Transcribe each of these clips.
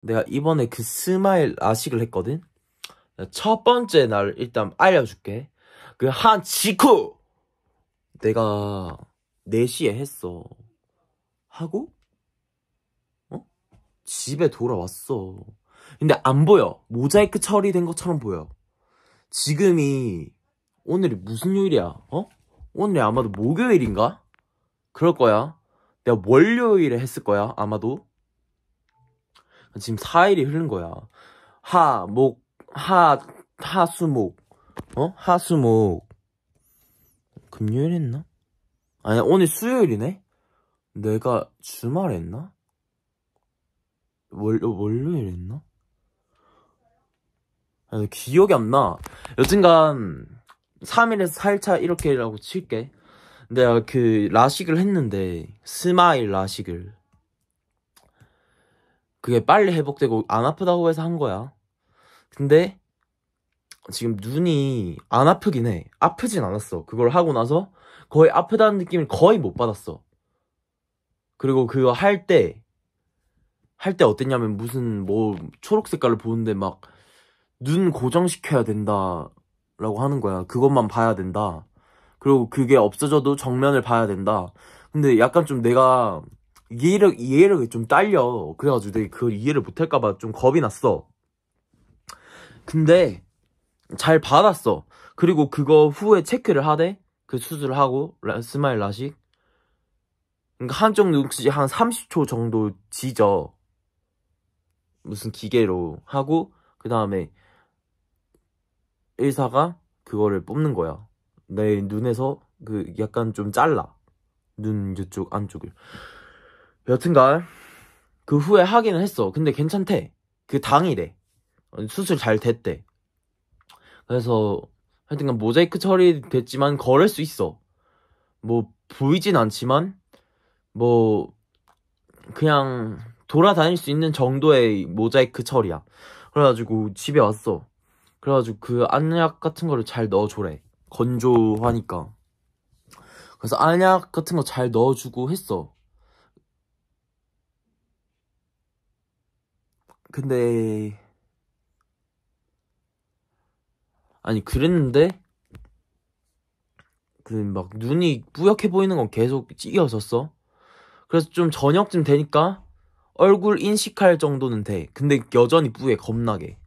내가 이번에 그 스마일 아식을 했거든? 첫 번째 날 일단 알려줄게. 그한 직후! 내가 4시에 했어. 하고? 어? 집에 돌아왔어. 근데 안 보여. 모자이크 처리된 것처럼 보여. 지금이 오늘이 무슨 요일이야? 어? 오늘이 아마도 목요일인가? 그럴 거야. 내가 월요일에 했을 거야, 아마도. 지금 4일이 흐른 거야. 하, 목, 하, 하수목. 어? 하수목. 금요일 했나? 아니, 오늘 수요일이네? 내가 주말 했나? 월, 어, 월요일 했나? 아니, 기억이 안 나. 여튼간, 3일에서 4일차 이렇게라고 칠게. 내가 그, 라식을 했는데, 스마일 라식을. 그게 빨리 회복되고 안 아프다고 해서 한 거야. 근데 지금 눈이 안 아프긴 해. 아프진 않았어. 그걸 하고 나서 거의 아프다는 느낌을 거의 못 받았어. 그리고 그거 할 때, 할 때 어땠냐면 무슨 뭐 초록 색깔을 보는데 막 눈 고정시켜야 된다. 라고 하는 거야. 그것만 봐야 된다. 그리고 그게 없어져도 정면을 봐야 된다. 근데 약간 좀 내가 이해력, 이해력이 좀 딸려. 그래가지고 내가 그걸 이해를 못할까봐 좀 겁이 났어. 근데 잘 받았어. 그리고 그거 후에 체크를 하대. 그 수술을 하고 라, 스마일 라식. 그러니까 한쪽 눈치 한 30초 정도 지져. 무슨 기계로 하고 그 다음에 의사가 그거를 뽑는 거야. 내 눈에서 그 약간 좀 잘라. 눈 이쪽 안쪽을. 여튼간 그 후에 하기는 했어. 근데 괜찮대. 그 당이래. 수술 잘 됐대. 그래서 하여튼간 모자이크 처리됐지만 걸을 수 있어. 뭐 보이진 않지만 뭐 그냥 돌아다닐 수 있는 정도의 모자이크 처리야. 그래가지고 집에 왔어. 그래가지고 그 안약 같은 거를 잘 넣어줘래. 건조하니까. 그래서 안약 같은 거 잘 넣어주고 했어. 근데 아니 그랬는데 그 막 눈이 뿌옇게 보이는 건 계속 찌겨졌어. 그래서 좀 저녁쯤 되니까 얼굴 인식할 정도는 돼. 근데 여전히 뿌에 겁나게.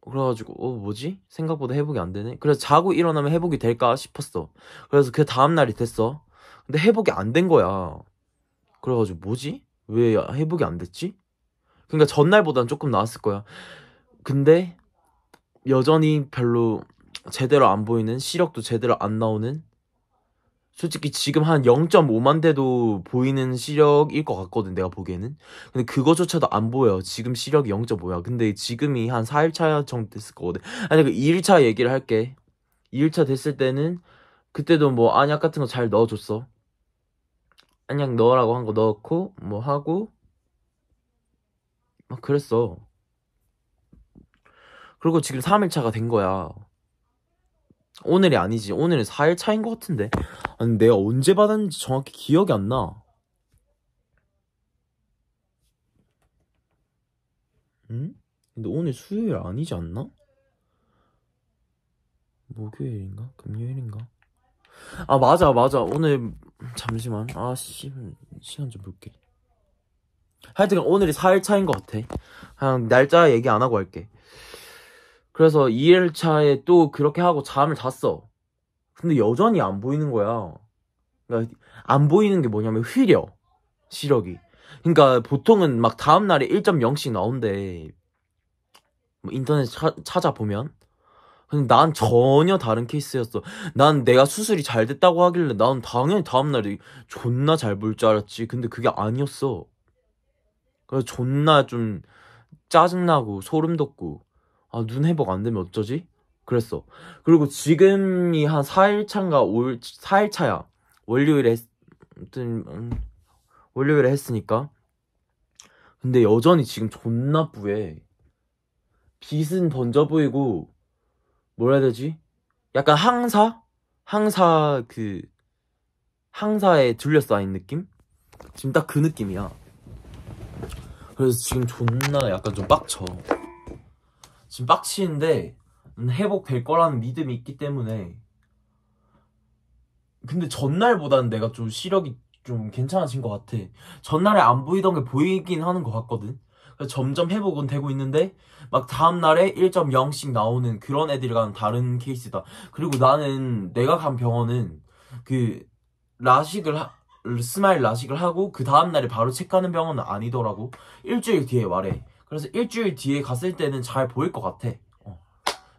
그래가지고 어 뭐지 생각보다 회복이 안 되네 그래서 자고 일어나면 회복이 될까 싶었어 그래서 그 다음날이 됐어 근데 회복이 안 된 거야 그래가지고 뭐지 왜 회복이 안 됐지 그러니까 전날보단 조금 나았을 거야. 근데 여전히 별로 제대로 안 보이는 시력도 제대로 안 나오는 솔직히 지금 한 0.5만 대도 보이는 시력일 것 같거든 내가 보기에는 근데 그거조차도 안 보여 지금 시력이 0.5야 근데 지금이 한 4일차 정도 됐을 거거든 아니 그 2일차 얘기를 할게 2일차 됐을 때는 그때도 뭐 안약 같은 거 잘 넣어줬어 안약 넣으라고 한 거 넣고 뭐 하고 막 그랬어. 그리고 지금 3일차가 된 거야. 오늘이 아니지. 오늘은 4일차인 것 같은데. 아니, 내가 언제 받았는지 정확히 기억이 안 나. 응? 근데 오늘 수요일 아니지 않나? 목요일인가? 금요일인가? 아, 맞아, 맞아. 오늘, 잠시만. 아, 씨, 시간 좀 볼게. 하여튼 오늘이 4일 차인 것 같아. 그냥 날짜 얘기 안 하고 할게. 그래서 2일 차에 또 그렇게 하고 잠을 잤어. 근데 여전히 안 보이는 거야. 그러니까 안 보이는 게 뭐냐면 휘려 시력이. 그러니까 보통은 막 다음 날에 1.0씩 나온대. 뭐 인터넷 차, 찾아보면. 근데 난 전혀 다른 케이스였어. 난 내가 수술이 잘 됐다고 하길래 난 당연히 다음 날에 존나 잘 볼 줄 알았지. 근데 그게 아니었어. 그래서 존나 좀 짜증나고 소름 돋고 아 눈 회복 안 되면 어쩌지? 그랬어. 그리고 지금이 한 4일 차인가 5 4일 차야. 월요일에 했, 음, 월요일에 했으니까. 근데 여전히 지금 존나 뿌해. 빛은 던져 보이고 뭐라 해야 되지? 약간 항사? 항사 그 항사에 둘러싸인 느낌? 지금 딱 그 느낌이야. 그래서 지금 존나 약간 좀 빡쳐. 지금 빡치는데 회복될 거라는 믿음이 있기 때문에 근데 전날보다는 내가 좀 시력이 좀 괜찮아진 것 같아. 전날에 안 보이던 게 보이긴 하는 것 같거든. 점점 회복은 되고 있는데 막 다음날에 1.0씩 나오는 그런 애들과는 다른 케이스다. 그리고 나는 내가 간 병원은 그 라식을 하, 스마일 라식을 하고 그 다음날에 바로 책 가는 병원은 아니더라고 일주일 뒤에 말해 그래서 일주일 뒤에 갔을 때는 잘 보일 것 같아 어.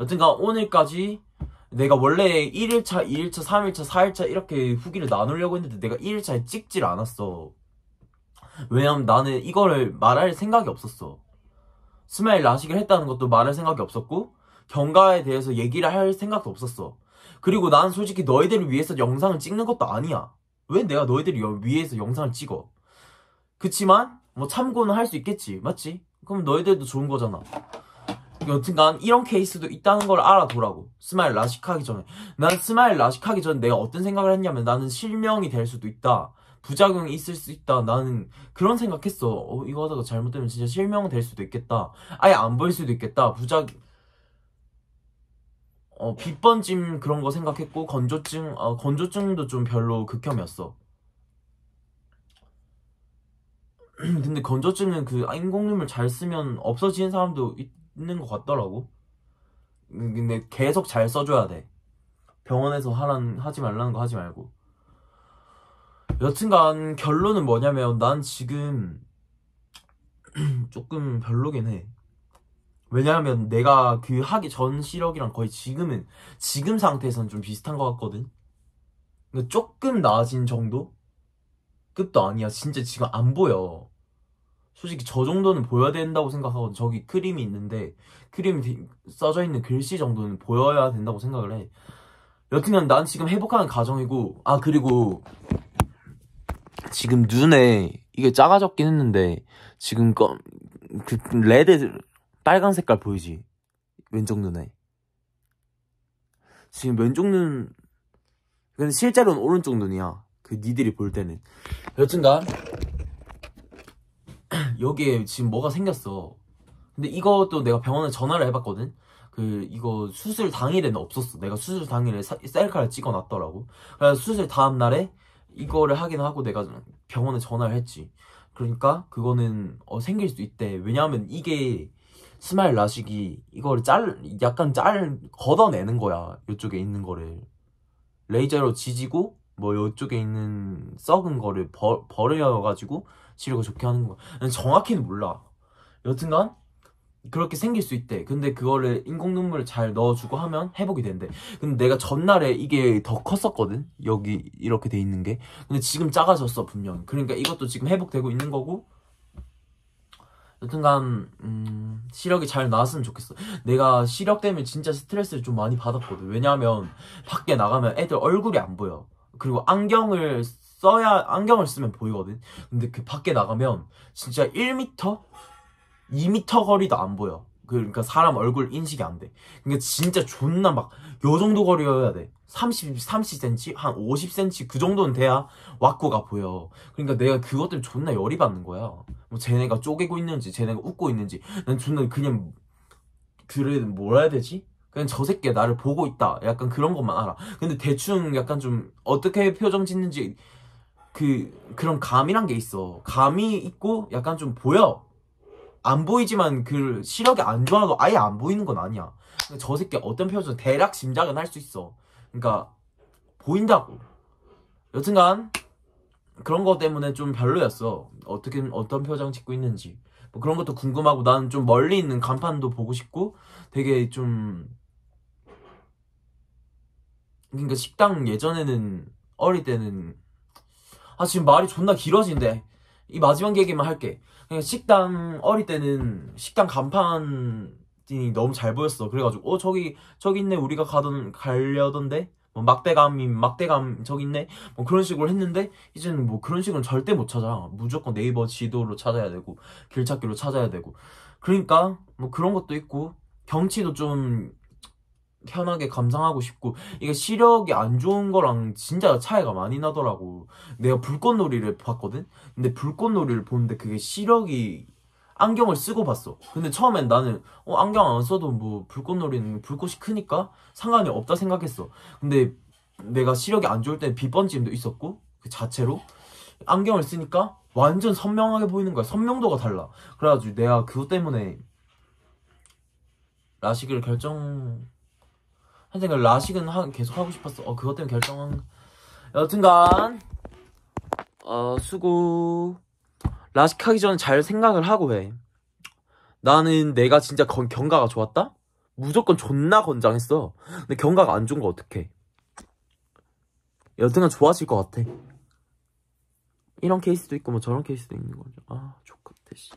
여튼간 오늘까지 내가 원래 1일차, 2일차, 3일차, 4일차 이렇게 후기를 나누려고 했는데 내가 1일차에 찍질 않았어 왜냐면 나는 이거를 말할 생각이 없었어 스마일 라식을 했다는 것도 말할 생각이 없었고 경과에 대해서 얘기를 할 생각도 없었어 그리고 난 솔직히 너희들을 위해서 영상을 찍는 것도 아니야 왜 내가 너희들이 위에서 영상을 찍어? 그치만 뭐 참고는 할 수 있겠지 맞지? 그럼 너희들도 좋은 거잖아 여튼간 이런 케이스도 있다는 걸 알아두라고 스마일 라식하기 전에 난 스마일 라식하기 전에 내가 어떤 생각을 했냐면 나는 실명이 될 수도 있다 부작용이 있을 수 있다 나는 그런 생각했어 어, 이거 하다가 잘못되면 진짜 실명 될 수도 있겠다 아예 안 보일 수도 있겠다 부작 용 어, 빗번짐 그런 거 생각했고 건조증 어, 건조증도 좀 별로 극혐이었어. 근데 건조증은 그 인공눈물 잘 쓰면 없어지는 사람도 있는 것 같더라고. 음, 근데 계속 잘 써줘야 돼. 병원에서 하란 하지 말라는 거 하지 말고. 여튼간 결론은 뭐냐면 난 지금 조금 별로긴 해. 왜냐하면 내가 그 하기 전 시력이랑 거의 지금은 지금 상태에선좀 비슷한 것 같거든. 근데 조금 나아진 정도? 끝도 아니야. 진짜 지금 안 보여. 솔직히 저 정도는 보여야 된다고 생각하거든 저기 크림이 있는데 크림 이 써져 있는 글씨 정도는 보여야 된다고 생각을 해. 여튼간 난 지금 회복하는 과정이고 아 그리고 지금 눈에 이게 작아졌긴 했는데 지금 그 레드 빨간 색깔 보이지? 왼쪽 눈에. 지금 왼쪽 눈, 이건 실제로는 오른쪽 눈이야. 그 니들이 볼 때는. 여튼간, 여기에 지금 뭐가 생겼어. 근데 이것도 내가 병원에 전화를 해봤거든? 그, 이거 수술 당일에는 없었어. 내가 수술 당일에 셀카를 찍어 놨더라고. 그래서 수술 다음날에 이거를 하긴 하고 내가 병원에 전화를 했지. 그러니까 그거는 어, 생길 수 있대. 왜냐하면 이게 스마일 라식이 이걸짤 약간 짤 걷어내는 거야 이쪽에 있는 거를 레이저로 지지고 뭐 이쪽에 있는 썩은 거를 버려가지고 치료가 좋게 하는 거야 정확히는 몰라 여튼간 그렇게 생길 수 있대 근데 그거를 인공 눈물을 잘 넣어주고 하면 회복이 된대 근데 내가 전날에 이게 더 컸었거든 여기 이렇게 돼 있는 게 근데 지금 작아졌어 분명 그러니까 이것도 지금 회복되고 있는 거고 여튼간 음, 시력이 잘 나왔으면 좋겠어. 내가 시력 때문에 진짜 스트레스를 좀 많이 받았거든. 왜냐하면 밖에 나가면 애들 얼굴이 안 보여. 그리고 안경을 써야 안경을 쓰면 보이거든. 근데 그 밖에 나가면 진짜 1m, 2m 거리도 안 보여. 그, 그러니까 사람 얼굴 인식이 안 돼. 그러니까 진짜 존나 막 요 정도 거리여야 돼. 30, 30cm? 한 50cm 그 정도는 돼야 왁구가 보여. 그러니까 내가 그것 때문에 존나 열이 받는 거야. 뭐 쟤네가 쪼개고 있는지, 쟤네가 웃고 있는지. 난 존나 그냥, 그래, 뭐라 해야 되지? 그냥 저 새끼 나를 보고 있다. 약간 그런 것만 알아. 근데 대충 약간 좀 어떻게 표정 짓는지 그, 그런 감이란 게 있어. 감이 있고 약간 좀 보여. 안 보이지만 그 시력이 안 좋아도 아예 안 보이는 건 아니야. 그러니까 저 새끼 어떤 표정 대략 짐작은 할 수 있어. 그러니까 보인다고. 여튼간 그런 거 때문에 좀 별로였어. 어떻게 어떤 표정 짓고 있는지 뭐 그런 것도 궁금하고 나는 좀 멀리 있는 간판도 보고 싶고 되게 좀 그러니까 식당 예전에는 어릴 때는 아 지금 말이 존나 길어진대. 이 마지막 얘기만 할게. 그냥 식당 어릴 때는 식당 간판이 너무 잘 보였어. 그래가지고 어 저기 저기 있네 우리가 가던 갈려던데 뭐 막대감이 막대감 저기 있네 뭐 그런 식으로 했는데 이제는 뭐 그런 식으로 절대 못 찾아. 무조건 네이버 지도로 찾아야 되고 길찾기로 찾아야 되고 그러니까 뭐 그런 것도 있고 경치도 좀 편하게 감상하고 싶고 이게 시력이 안 좋은 거랑 진짜 차이가 많이 나더라고 내가 불꽃놀이를 봤거든 근데 불꽃놀이를 보는데 그게 시력이 안경을 쓰고 봤어 근데 처음엔 나는 어 안경 안 써도 뭐 불꽃놀이는 불꽃이 크니까 상관이 없다 생각했어 근데 내가 시력이 안 좋을 때는 빛번짐도 있었고 그 자체로 안경을 쓰니까 완전 선명하게 보이는 거야 선명도가 달라 그래가지고 내가 그것 때문에 라식을 결정 한데 그 라식은 하, 계속 하고 싶었어. 어 그것 때문에 결정한. 여튼간 어 수고. 라식하기 전에 잘 생각을 하고 해. 나는 내가 진짜 건, 경가가 좋았다? 무조건 존나 건장했어. 근데 경가가 안 좋은 거 어떡해. 여튼간 좋아질 것 같아. 이런 케이스도 있고 뭐 저런 케이스도 있는 거죠. 아, 좋겠다, 씨.